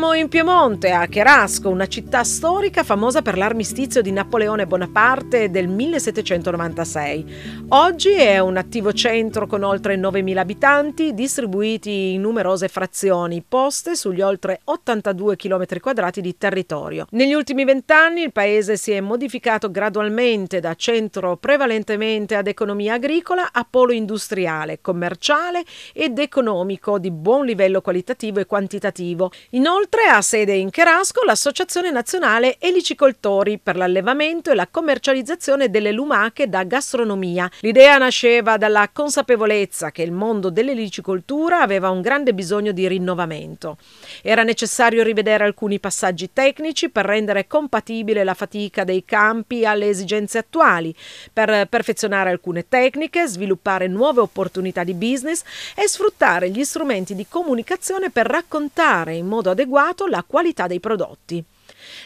Siamo in Piemonte, a Cherasco, una città storica famosa per l'armistizio di Napoleone Bonaparte del 1796. Oggi è un attivo centro con oltre 9.000 abitanti, distribuiti in numerose frazioni, poste sugli oltre 82 km 2 di territorio. Negli ultimi vent'anni il paese si è modificato gradualmente da centro prevalentemente ad economia agricola a polo industriale, commerciale ed economico di buon livello qualitativo e quantitativo. Inoltre Inoltre ha sede in Cherasco l'Associazione Nazionale Elicicoltori per l'allevamento e la commercializzazione delle lumache da gastronomia. L'idea nasceva dalla consapevolezza che il mondo dell'elicicoltura aveva un grande bisogno di rinnovamento. Era necessario rivedere alcuni passaggi tecnici per rendere compatibile la fatica dei campi alle esigenze attuali, per perfezionare alcune tecniche, sviluppare nuove opportunità di business e sfruttare gli strumenti di comunicazione per raccontare in modo adeguato adeguato la qualità dei prodotti.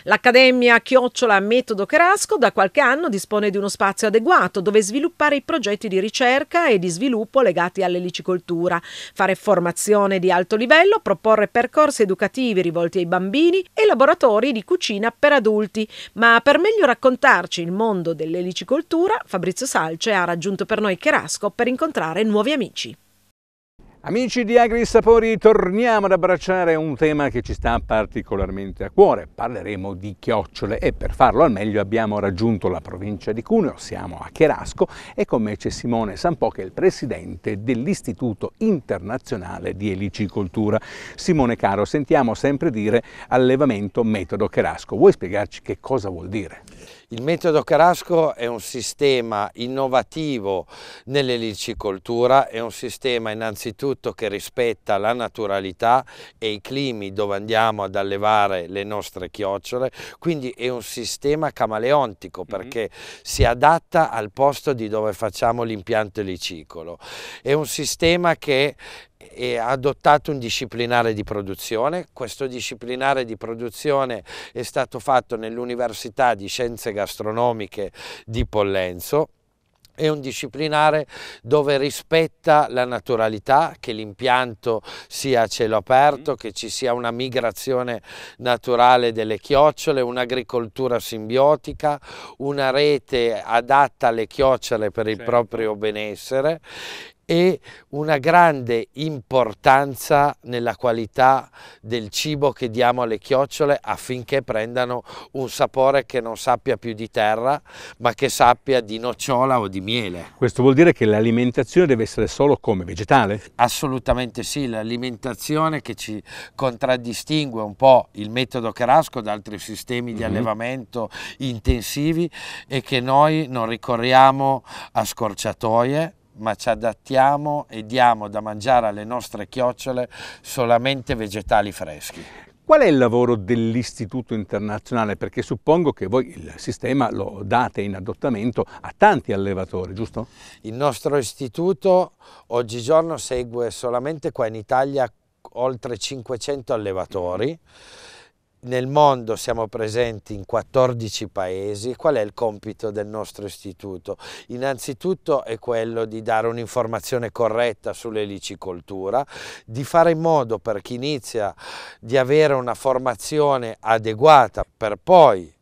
L'Accademia Chiocciola Metodo Carasco da qualche anno dispone di uno spazio adeguato dove sviluppare i progetti di ricerca e di sviluppo legati all'elicicoltura, fare formazione di alto livello, proporre percorsi educativi rivolti ai bambini e laboratori di cucina per adulti. Ma per meglio raccontarci il mondo dell'elicicoltura, Fabrizio Salce ha raggiunto per noi Cherasco per incontrare nuovi amici. Amici di Agri Sapori, torniamo ad abbracciare un tema che ci sta particolarmente a cuore. Parleremo di chiocciole e per farlo al meglio abbiamo raggiunto la provincia di Cuneo, siamo a Cherasco e con me c'è Simone Sampo che è il presidente dell'Istituto Internazionale di Elicicoltura. Simone Caro, sentiamo sempre dire allevamento metodo Cherasco. Vuoi spiegarci che cosa vuol dire? Il metodo Carasco è un sistema innovativo nell'elicicoltura, è un sistema innanzitutto che rispetta la naturalità e i climi dove andiamo ad allevare le nostre chiocciole, quindi è un sistema camaleontico mm-hmm. perché mm -hmm. si adatta al posto di dove facciamo l'impianto elicicolo. È un sistema che e adottato un disciplinare di produzione. Questo disciplinare di produzione è stato fatto nell'Università di Scienze Gastronomiche di Pollenzo è un disciplinare dove rispetta la naturalità, che l'impianto sia a cielo aperto, mm. che ci sia una migrazione naturale delle chiocciole, un'agricoltura simbiotica, una rete adatta alle chiocciole per il certo. proprio benessere e una grande importanza nella qualità del cibo che diamo alle chiocciole affinché prendano un sapore che non sappia più di terra ma che sappia di nocciola o di miele. Questo vuol dire che l'alimentazione deve essere solo come vegetale? Assolutamente sì, l'alimentazione che ci contraddistingue un po' il metodo Carasco da altri sistemi di mm -hmm. allevamento intensivi è che noi non ricorriamo a scorciatoie ma ci adattiamo e diamo da mangiare alle nostre chiocciole solamente vegetali freschi. Qual è il lavoro dell'Istituto internazionale? Perché suppongo che voi il sistema lo date in adottamento a tanti allevatori, giusto? Il nostro istituto oggigiorno segue solamente qua in Italia oltre 500 allevatori. Mm nel mondo siamo presenti in 14 paesi, qual è il compito del nostro istituto? Innanzitutto è quello di dare un'informazione corretta sull'elicicoltura, di fare in modo per chi inizia di avere una formazione adeguata per poi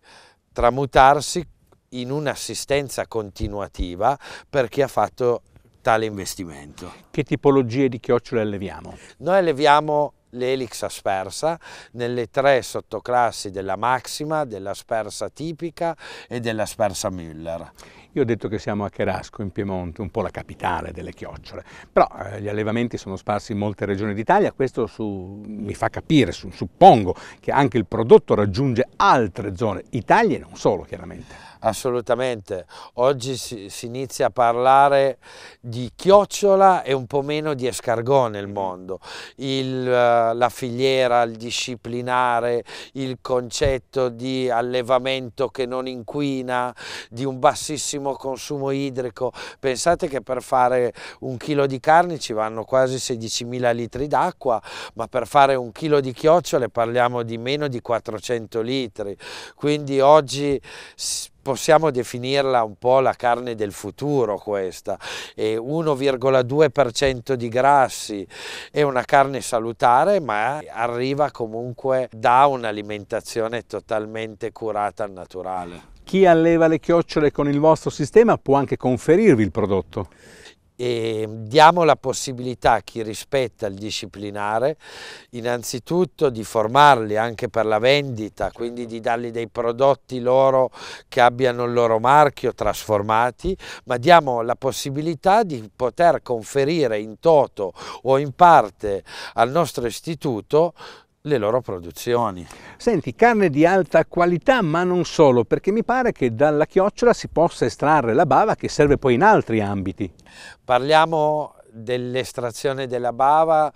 tramutarsi in un'assistenza continuativa per chi ha fatto tale investimento. Che tipologie di chiocciole alleviamo? Noi alleviamo l'elix aspersa nelle tre sottoclassi della maxima, dell'aspersa tipica e dell'aspersa Müller. Io ho detto che siamo a Cherasco, in Piemonte, un po' la capitale delle chiocciole, però eh, gli allevamenti sono sparsi in molte regioni d'Italia, questo su, mi fa capire, su, suppongo, che anche il prodotto raggiunge altre zone, Italia e non solo chiaramente. Assolutamente, oggi si, si, inizia a parlare di chiocciola e un po' meno di escargò nel mondo, il, eh, la filiera, il disciplinare, il concetto di allevamento che non inquina, di un bassissimo consumo idrico, pensate che per fare un chilo di carne ci vanno quasi 16.000 litri d'acqua, ma per fare un chilo di chiocciole parliamo di meno di 400 litri, quindi oggi possiamo definirla un po' la carne del futuro questa, 1,2% di grassi, è una carne salutare ma arriva comunque da un'alimentazione totalmente curata al naturale. Chi alleva le chiocciole con il vostro sistema può anche conferirvi il prodotto? e diamo la possibilità a chi rispetta il disciplinare innanzitutto di formarli anche per la vendita, quindi di dargli dei prodotti loro che abbiano il loro marchio trasformati, ma diamo la possibilità di poter conferire in toto o in parte al nostro istituto le loro produzioni. Senti, carne di alta qualità, ma non solo, perché mi pare che dalla chiocciola si possa estrarre la bava che serve poi in altri ambiti. Parliamo dell'estrazione della bava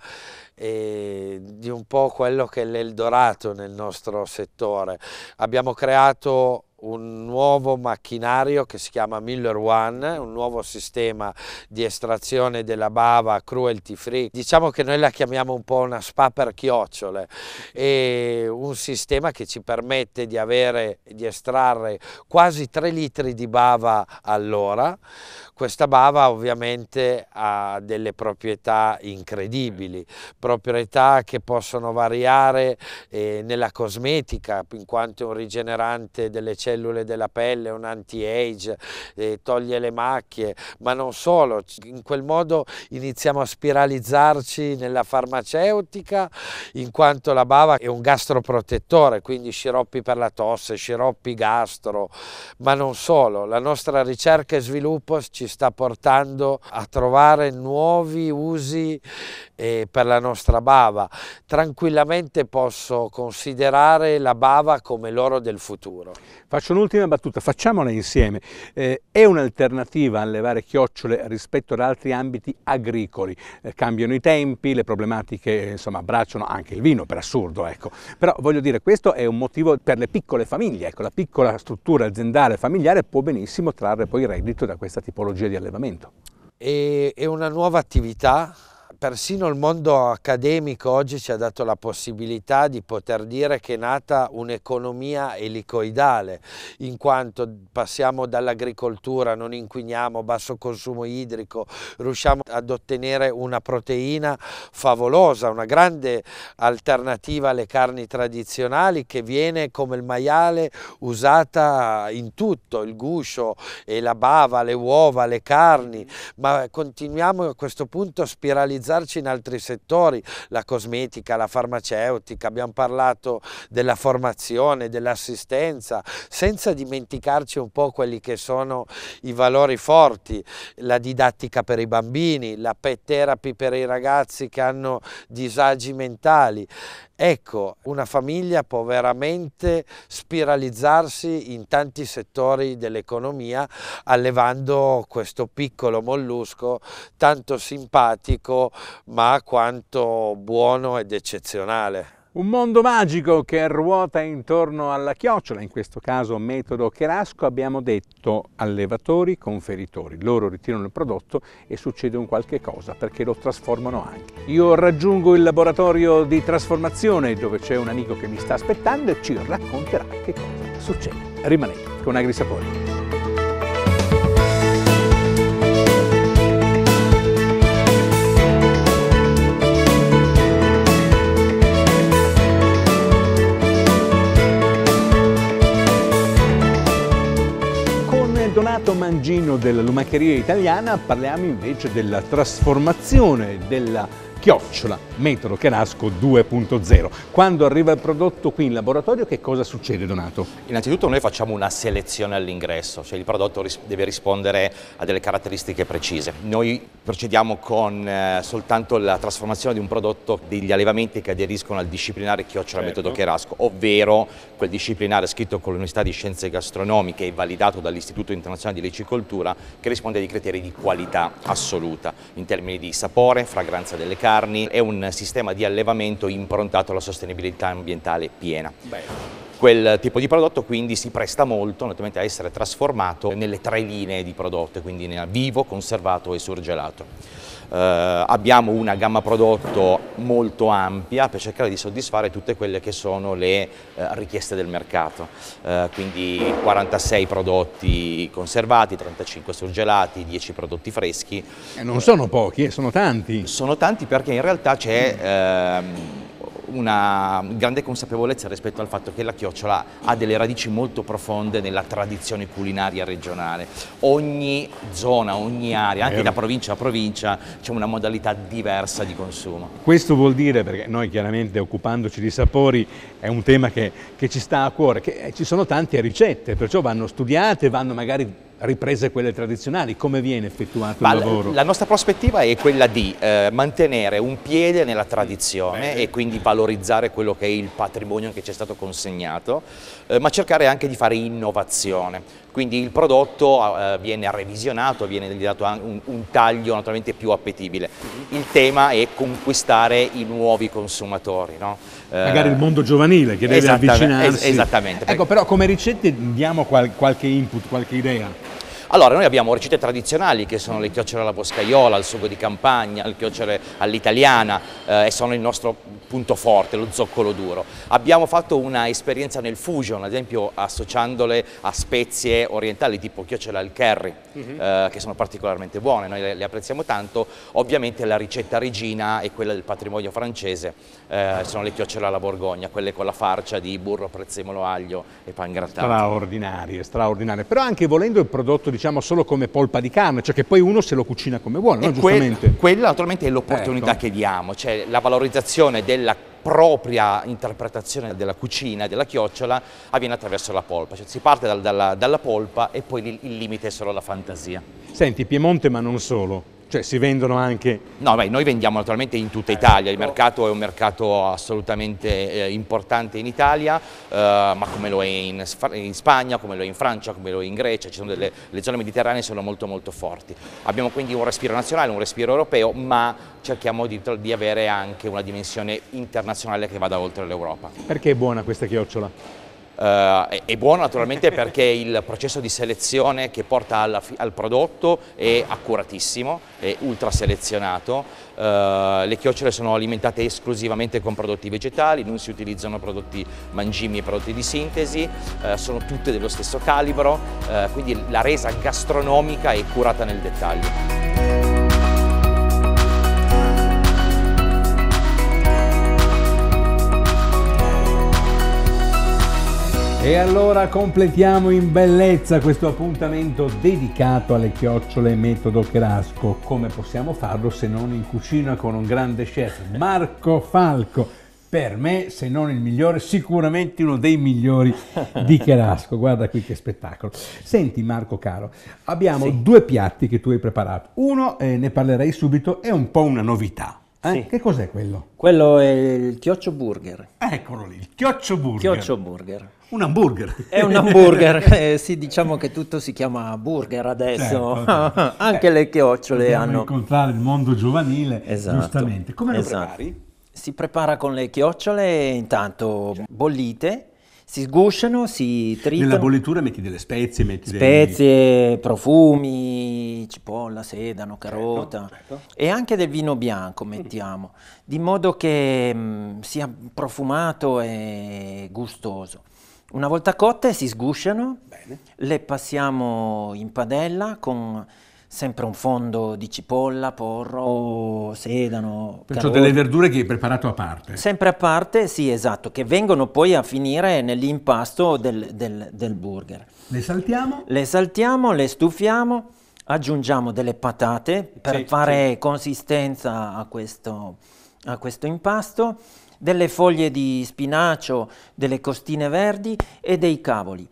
e di un po' quello che è l'Eldorato nel nostro settore. Abbiamo creato un nuovo macchinario che si chiama Miller One, un nuovo sistema di estrazione della bava cruelty free. Diciamo che noi la chiamiamo un po' una spa per chiocciole, è un sistema che ci permette di, avere, di estrarre quasi 3 litri di bava all'ora. Questa bava ovviamente ha delle proprietà incredibili, proprietà che possono variare eh, nella cosmetica in quanto è un rigenerante delle cellule cellule della pelle, un anti-age, eh, toglie le macchie, ma non solo, in quel modo iniziamo a spiralizzarci nella farmaceutica in quanto la bava è un gastroprotettore, quindi sciroppi per la tosse, sciroppi gastro, ma non solo, la nostra ricerca e sviluppo ci sta portando a trovare nuovi usi eh, per la nostra bava. Tranquillamente posso considerare la bava come l'oro del futuro. Faccio un'ultima battuta, facciamola insieme. Eh, è un'alternativa allevare chiocciole rispetto ad altri ambiti agricoli. Eh, cambiano i tempi, le problematiche insomma, abbracciano anche il vino, per assurdo. Ecco. Però voglio dire, questo è un motivo per le piccole famiglie. Ecco, la piccola struttura aziendale familiare può benissimo trarre poi reddito da questa tipologia di allevamento. È una nuova attività persino il mondo accademico oggi ci ha dato la possibilità di poter dire che è nata un'economia elicoidale, in quanto passiamo dall'agricoltura, non inquiniamo, basso consumo idrico, riusciamo ad ottenere una proteina favolosa, una grande alternativa alle carni tradizionali che viene come il maiale usata in tutto, il guscio e la bava, le uova, le carni, ma continuiamo a questo punto a spiralizzare specializzarci in altri settori, la cosmetica, la farmaceutica, abbiamo parlato della formazione, dell'assistenza, senza dimenticarci un po' quelli che sono i valori forti, la didattica per i bambini, la pet therapy per i ragazzi che hanno disagi mentali Ecco, una famiglia può veramente spiralizzarsi in tanti settori dell'economia allevando questo piccolo mollusco tanto simpatico ma quanto buono ed eccezionale. Un mondo magico che ruota intorno alla chiocciola, in questo caso metodo Cherasco, abbiamo detto allevatori, conferitori. Loro ritirano il prodotto e succede un qualche cosa perché lo trasformano anche. Io raggiungo il laboratorio di trasformazione dove c'è un amico che mi sta aspettando e ci racconterà che cosa succede. Rimanete con Agri Sapori. Donato Mangino della Lumacheria Italiana parliamo invece della trasformazione della chiocciola, metodo Carasco 2.0. Quando arriva il prodotto qui in laboratorio che cosa succede Donato? Innanzitutto noi facciamo una selezione all'ingresso, cioè il prodotto ris deve rispondere a delle caratteristiche precise. Noi procediamo con eh, soltanto la trasformazione di un prodotto degli allevamenti che aderiscono al disciplinare chiocciola certo. metodo Cherasco, ovvero quel disciplinare scritto con l'Università di Scienze Gastronomiche e validato dall'Istituto Internazionale di Lecicoltura che risponde ai criteri di qualità assoluta in termini di sapore, fragranza delle carni, carni è un sistema di allevamento improntato alla sostenibilità ambientale piena. Beh. Quel tipo di prodotto quindi si presta molto a essere trasformato nelle tre linee di prodotto, quindi vivo, conservato e surgelato eh, abbiamo una gamma prodotto molto ampia per cercare di soddisfare tutte quelle che sono le eh, richieste del mercato, eh, quindi 46 prodotti conservati, 35 surgelati, 10 prodotti freschi. E non sono pochi, eh, sono tanti. Sono tanti perché in realtà c'è... Ehm, una grande consapevolezza rispetto al fatto che la chiocciola ha delle radici molto profonde nella tradizione culinaria regionale. Ogni zona, ogni area, anche da provincia a provincia, c'è una modalità diversa di consumo. Questo vuol dire, perché noi chiaramente occupandoci di sapori è un tema che, che ci sta a cuore, che eh, ci sono tante ricette, perciò vanno studiate, vanno magari riprese quelle tradizionali, come viene effettuato Ma il lavoro? La nostra prospettiva è quella di eh, mantenere un piede nella tradizione Beh. e eh. quindi valorizzare quello che è il patrimonio che ci è stato consegnato, eh, ma cercare anche di fare innovazione. Quindi il prodotto eh, viene revisionato, viene dato un, un taglio naturalmente più appetibile. Il tema è conquistare i nuovi consumatori. No? Eh, Magari il mondo giovanile che deve avvicinarsi. Es esattamente. Ecco, però come ricette diamo qual qualche input, qualche idea. Allora, noi abbiamo ricette tradizionali che sono le chiocciole alla boscaiola, il sugo di campagna, le chiocciole all'italiana eh, e sono il nostro punto forte, lo zoccolo duro. Abbiamo fatto una esperienza nel fusion, ad esempio associandole a spezie orientali tipo chiocciole al curry, uh mhm. -huh. eh, che sono particolarmente buone, noi le, le, apprezziamo tanto. Ovviamente la ricetta regina è quella del patrimonio francese, eh, sono le chiocciole alla borgogna, quelle con la farcia di burro, prezzemolo, aglio e pangrattato. Straordinarie, straordinarie. Però anche volendo il prodotto di diciamo solo come polpa di carne, cioè che poi uno se lo cucina come vuole, no? giustamente. Que quella naturalmente è l'opportunità ecco. che diamo, cioè la valorizzazione della propria interpretazione della cucina della chiocciola avviene attraverso la polpa, cioè si parte dal, dalla, dalla polpa e poi il limite è solo la fantasia. Senti, Piemonte ma non solo, cioè si vendono anche... No, beh, noi vendiamo naturalmente in tutta Italia, il mercato è un mercato assolutamente eh, importante in Italia, eh, ma come lo è in, in, Spagna, come lo è in Francia, come lo è in Grecia, delle, le zone mediterranee sono molto molto forti. Abbiamo quindi un respiro nazionale, un respiro europeo, ma cerchiamo di, di avere anche una dimensione internazionale che vada oltre l'Europa. Perché è buona questa chiocciola? eh, è buono naturalmente perché il processo di selezione che porta alla, al prodotto è accuratissimo, è ultra selezionato, eh, le chiocciole sono alimentate esclusivamente con prodotti vegetali, non si utilizzano prodotti mangimi e prodotti di sintesi, eh, sono tutte dello stesso calibro, eh, quindi la resa gastronomica è curata nel dettaglio. E allora completiamo in bellezza questo appuntamento dedicato alle chiocciole metodo Crasco. Come possiamo farlo se non in cucina con un grande chef, Marco Falco. Per me, se non il migliore, sicuramente uno dei migliori di Cherasco. Guarda qui che spettacolo. Senti Marco caro, abbiamo sì. due piatti che tu hai preparato. Uno, eh, ne parlerei subito, è un po' una novità. Eh? Sì. Che cos'è quello? Quello è il chioccio burger. Ah, eccolo lì, il chioccio burger. Chioccio burger. Un hamburger. È un hamburger, eh, sì, diciamo che tutto si chiama burger adesso. Certo. Anche eh, le chiocciole hanno... incontrare il mondo giovanile, esatto. giustamente. Come lo esatto. prepari? Si prepara con le chiocciole intanto bollite si sgusciano, si tritano. Nella bollitura metti delle spezie, metti Spezie, dei... profumi, cipolla, sedano, certo, carota certo, certo. e anche del vino bianco mettiamo, mm. di modo che mh, mm, sia profumato e gustoso. Una volta cotte si sgusciano, Bene. le passiamo in padella con sempre un fondo di cipolla, porro, sedano. Perciò caroli. delle verdure che hai preparato a parte. Sempre a parte, sì, esatto, che vengono poi a finire nell'impasto del, del, del burger. Le saltiamo? Le saltiamo, le stufiamo, aggiungiamo delle patate per sì, fare sì. consistenza a questo, a questo impasto, delle foglie di spinacio, delle costine verdi e dei cavoli.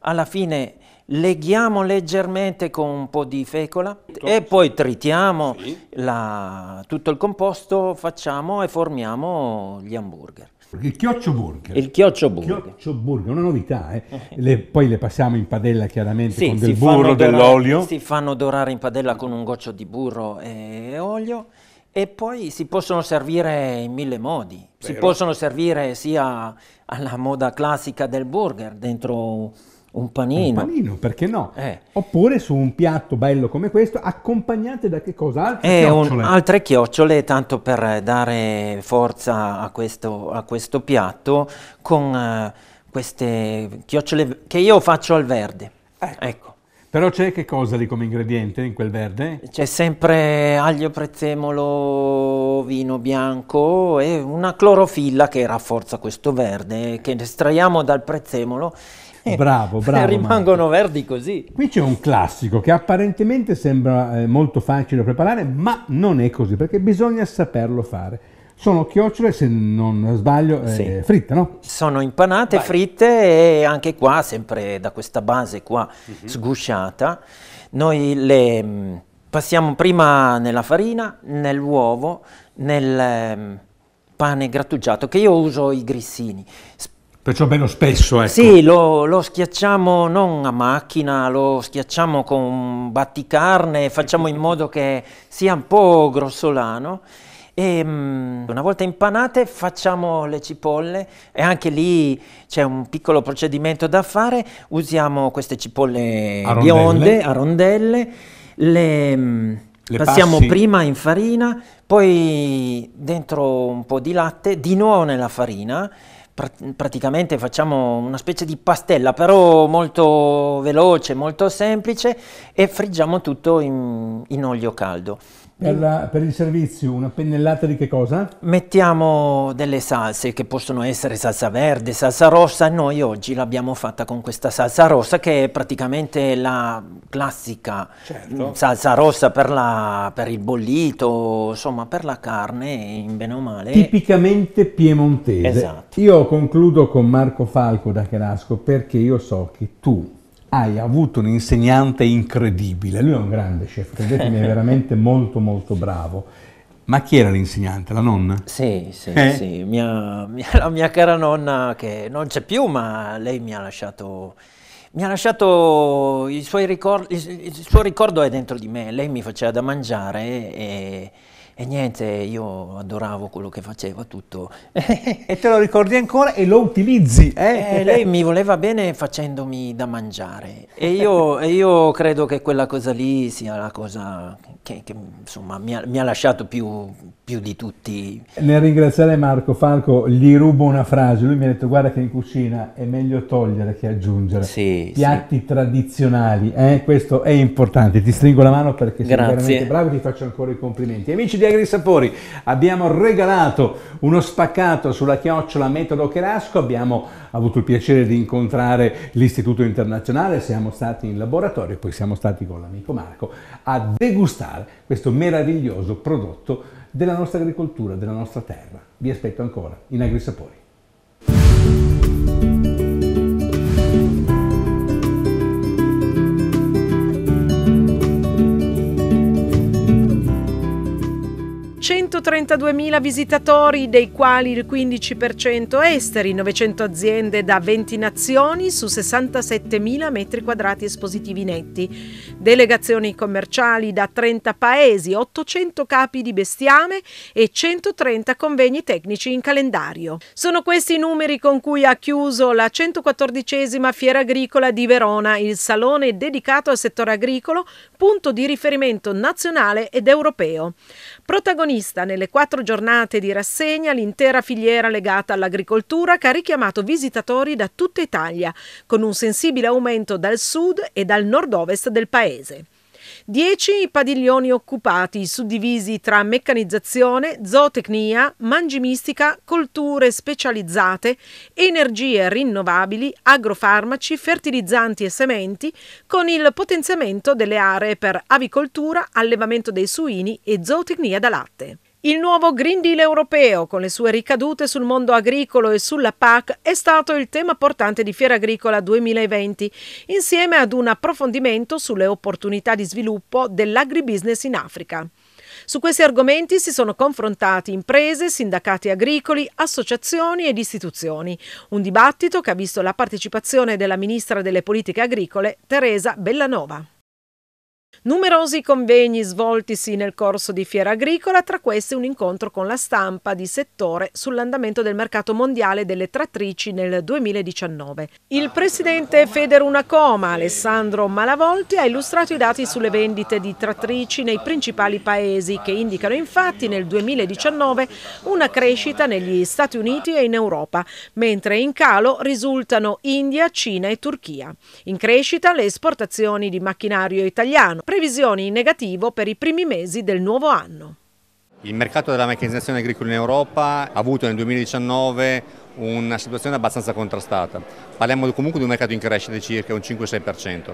Alla fine leghiamo leggermente con un po' di fecola e poi tritiamo sì. la, tutto il composto, facciamo e formiamo gli hamburger. Il chioccio burger. Il chioccio burger. Chioccio burger, una novità. Eh? Le, poi le passiamo in padella chiaramente sì, con del burro, dorare, dell'olio. Si fanno dorare in padella con un goccio di burro e olio e poi si possono servire in mille modi. Vero. Si possono servire sia alla moda classica del burger, dentro un panino. Un panino, perché no? Eh. Oppure su un piatto bello come questo, accompagnate da che cosa? Altre eh, chiocciole. Un, altre chiocciole, tanto per dare forza a questo, a questo piatto, con uh, queste chiocciole che io faccio al verde. Ecco. ecco. Però c'è che cosa lì come ingrediente in quel verde? C'è sempre aglio, prezzemolo, vino bianco e una clorofilla che rafforza questo verde, che estraiamo dal prezzemolo Bravo, bravo. Rimangono Marco. verdi così. Qui c'è un classico che apparentemente sembra eh, molto facile da preparare, ma non è così, perché bisogna saperlo fare. Sono chiocciole, se non sbaglio, eh, fritte, no? Sono impanate, Vai. fritte e anche qua, sempre da questa base qua mm -hmm. sgusciata, noi le mh, mm, passiamo prima nella farina, nell'uovo, nel... Mh, mm, pane grattugiato che io uso i grissini Perciò bello spesso, ecco. Sì, lo, lo, schiacciamo non a macchina, lo schiacciamo con batticarne, facciamo in modo che sia un po' grossolano. E, ehm, una volta impanate facciamo le cipolle e anche lì c'è un piccolo procedimento da fare. Usiamo queste cipolle a bionde, a rondelle, le, mm, le passiamo passi. prima in farina, poi dentro un po' di latte, di nuovo nella farina praticamente facciamo una specie di pastella però molto veloce molto semplice e friggiamo tutto in, in olio caldo per, la, per, il servizio una pennellata di che cosa? Mettiamo delle salse che possono essere salsa verde, salsa rossa, noi oggi l'abbiamo fatta con questa salsa rossa che è praticamente la classica certo. Mm, salsa rossa per, la, per, il bollito, insomma per la carne in bene o male. Tipicamente piemontese. Esatto. Io concludo con Marco Falco da Carasco perché io so che tu hai avuto un insegnante incredibile, lui è un grande chef, credetemi, è veramente molto molto bravo. Ma chi era l'insegnante? La nonna? Sì, sì, eh? sì, mia, mia, la mia cara nonna che non c'è più, ma lei mi ha lasciato, mi ha lasciato ricordi, il, il, suo ricordo è dentro di me, lei mi faceva da mangiare e e niente, io adoravo quello che faceva, tutto. e te lo ricordi ancora e lo utilizzi. Eh? E eh, lei mi voleva bene facendomi da mangiare. E io, e io, credo che quella cosa lì sia la cosa che, che insomma, mi, ha, mi ha lasciato più, più, di tutti. Nel ringraziare Marco Falco gli rubo una frase. Lui mi ha detto guarda che in cucina è meglio togliere che aggiungere. Sì, Piatti sì. tradizionali, eh? questo è importante. Ti stringo la mano perché sei veramente bravo e ti faccio ancora i complimenti. Amici di Viagri Sapori. Abbiamo regalato uno spaccato sulla chiocciola Metodo Cherasco, abbiamo avuto il piacere di incontrare l'Istituto Internazionale, siamo stati in laboratorio e poi siamo stati con l'amico Marco a degustare questo meraviglioso prodotto della nostra agricoltura, della nostra terra. Vi aspetto ancora in Agri Sapori. chain 132.000 visitatori, dei quali il 15% esteri, 900 aziende da 20 nazioni su 67.000 metri quadrati espositivi netti, delegazioni commerciali da 30 paesi, 800 capi di bestiame e 130 convegni tecnici in calendario. Sono questi i numeri con cui ha chiuso la 114esima Fiera Agricola di Verona, il salone dedicato al settore agricolo, punto di riferimento nazionale ed europeo. Protagonista vista nelle quattro giornate di rassegna l'intera filiera legata all'agricoltura che ha richiamato visitatori da tutta Italia, con un sensibile aumento dal sud e dal nord-ovest del paese. Dieci i padiglioni occupati, suddivisi tra meccanizzazione, zootecnia, mangimistica, colture specializzate, energie rinnovabili, agrofarmaci, fertilizzanti e sementi, con il potenziamento delle aree per avicoltura, allevamento dei suini e zootecnia da latte. Il nuovo Green Deal europeo, con le sue ricadute sul mondo agricolo e sulla PAC, è stato il tema portante di Fiera Agricola 2020, insieme ad un approfondimento sulle opportunità di sviluppo dell'agribusiness in Africa. Su questi argomenti si sono confrontati imprese, sindacati agricoli, associazioni ed istituzioni. Un dibattito che ha visto la partecipazione della Ministra delle Politiche Agricole, Teresa Bellanova. Numerosi convegni svoltisi nel corso di Fiera Agricola, tra questi un incontro con la stampa di settore sull'andamento del mercato mondiale delle trattrici nel 2019. Il presidente Federunacoma, Alessandro Malavolti, ha illustrato i dati sulle vendite di trattrici nei principali paesi che indicano infatti nel 2019 una crescita negli Stati Uniti e in Europa, mentre in calo risultano India, Cina e Turchia. In crescita le esportazioni di macchinario italiano, previsioni in negativo per i primi mesi del nuovo anno. Il mercato della meccanizzazione agricola in Europa ha avuto nel 2019 una situazione abbastanza contrastata. Parliamo comunque di un mercato in crescita di circa un 5-6%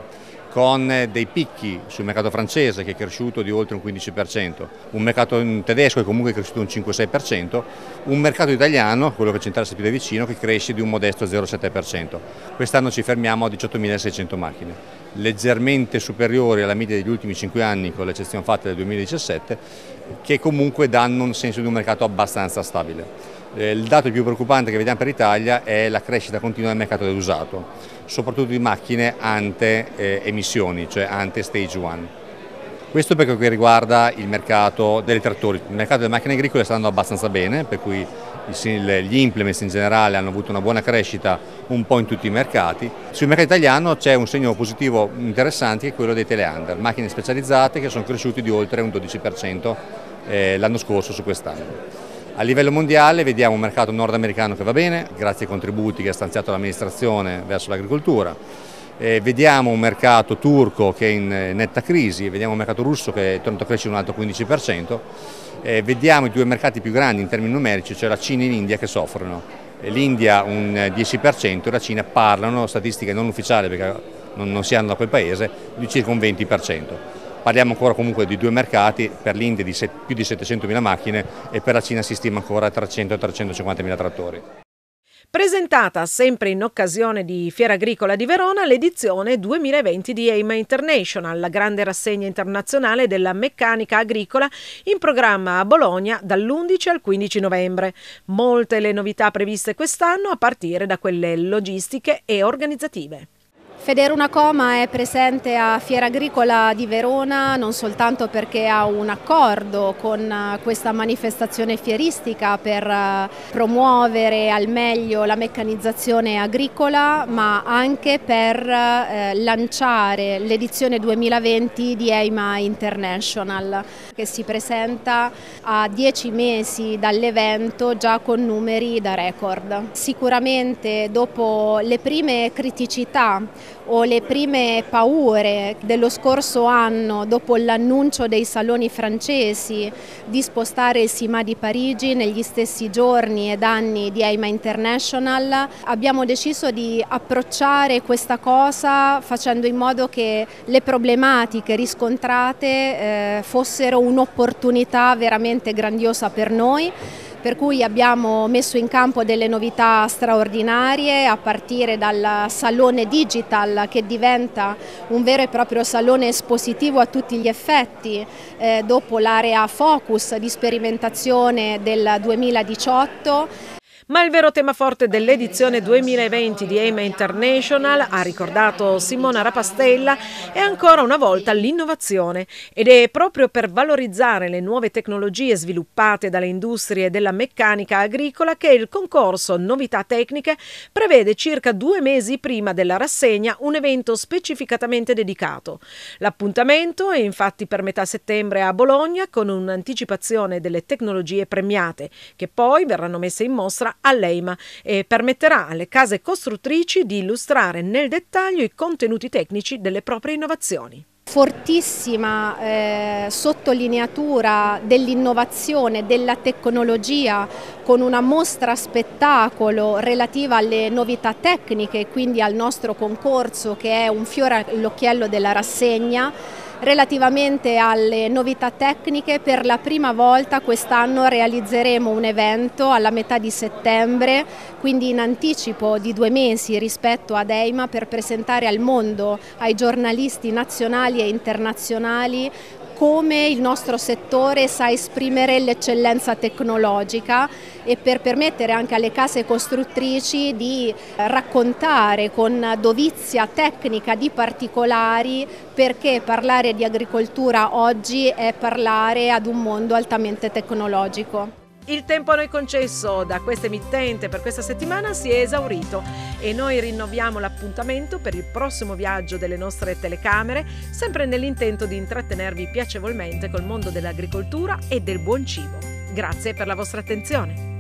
con dei picchi sul mercato francese che è cresciuto di oltre un 15%, un mercato tedesco che comunque è cresciuto un 5-6%, un mercato italiano, quello che ci interessa più da vicino, che cresce di un modesto 0,7%. Quest'anno ci fermiamo a 18.600 macchine, leggermente superiori alla media degli ultimi 5 anni, con l'eccezione fatta del 2017, che comunque danno un senso di un mercato abbastanza stabile. Eh, il dato più preoccupante che vediamo per l'Italia è la crescita continua del mercato dell'usato, soprattutto di macchine ante eh, emissioni, cioè ante stage one. Questo per quel che riguarda il mercato delle trattori, il mercato delle macchine agricole sta andando abbastanza bene, per cui gli implements in generale hanno avuto una buona crescita un po' in tutti i mercati. Sul mercato italiano c'è un segno positivo interessante che è quello dei teleander, macchine specializzate che sono cresciute di oltre un 12% eh, l'anno scorso su quest'anno. A livello mondiale vediamo un mercato nordamericano che va bene, grazie ai contributi che ha stanziato l'amministrazione verso l'agricoltura, eh, vediamo un mercato turco che è eh, in netta crisi, vediamo un mercato russo che è tornato a crescere un altro 15%, eh, vediamo i due mercati più grandi in termini numerici, cioè la Cina e l'India che soffrono, l'India un 10% eh, e la Cina parlano, statistiche non ufficiali perché non, non si hanno da quel paese, di circa un 20% parliamo ancora comunque di due mercati, per l'India di più di 700.000 macchine e per la Cina si stima ancora 300-350.000 trattori. Presentata sempre in occasione di Fiera Agricola di Verona l'edizione 2020 di EIMA International, la grande rassegna internazionale della meccanica agricola in programma a Bologna dall'11 al 15 novembre. Molte le novità previste quest'anno a partire da quelle logistiche e organizzative. Federuna Coma è presente a Fiera Agricola di Verona non soltanto perché ha un accordo con eh, questa manifestazione fieristica per eh, promuovere al meglio la meccanizzazione agricola ma anche per eh, lanciare l'edizione 2020 di EIMA International che si presenta a dieci mesi dall'evento già con numeri da record. Sicuramente dopo le prime criticità o le prime paure dello scorso anno dopo l'annuncio dei saloni francesi di spostare il Sima di Parigi negli stessi giorni ed anni di AIMA International, abbiamo deciso di approcciare questa cosa facendo in modo che le problematiche riscontrate eh, fossero un'opportunità veramente grandiosa per noi per cui abbiamo messo in campo delle novità straordinarie a partire dal salone digital che diventa un vero e proprio salone espositivo a tutti gli effetti eh, dopo l'area focus di sperimentazione del 2018 ma il vero tema forte dell'edizione 2020 di EMA International, ha ricordato Simona Rapastella, è ancora una volta l'innovazione ed è proprio per valorizzare le nuove tecnologie sviluppate dalle industrie della meccanica agricola che il concorso Novità Tecniche prevede circa due mesi prima della rassegna un evento specificatamente dedicato. L'appuntamento è infatti per metà settembre a Bologna con un'anticipazione delle tecnologie premiate che poi verranno messe in mostra all'EIMA e eh, permetterà alle case costruttrici di illustrare nel dettaglio i contenuti tecnici delle proprie innovazioni fortissima eh, sottolineatura dell'innovazione, della tecnologia con una mostra spettacolo relativa alle novità tecniche, quindi al nostro concorso che è un fiore all'occhiello della rassegna Relativamente alle novità tecniche, per la prima volta quest'anno realizzeremo un evento alla metà di settembre, quindi in anticipo di due mesi rispetto ad EIMA per presentare al mondo, ai giornalisti nazionali e internazionali, come il nostro settore sa esprimere l'eccellenza tecnologica e per permettere anche alle case costruttrici di eh, raccontare con dovizia tecnica di particolari perché parlare di agricoltura oggi è parlare ad un mondo altamente tecnologico. Il tempo a noi concesso da questa emittente per questa settimana si è esaurito e noi rinnoviamo l'appuntamento per il prossimo viaggio delle nostre telecamere, sempre nell'intento di intrattenervi piacevolmente col mondo dell'agricoltura e del buon cibo. Grazie per la vostra attenzione.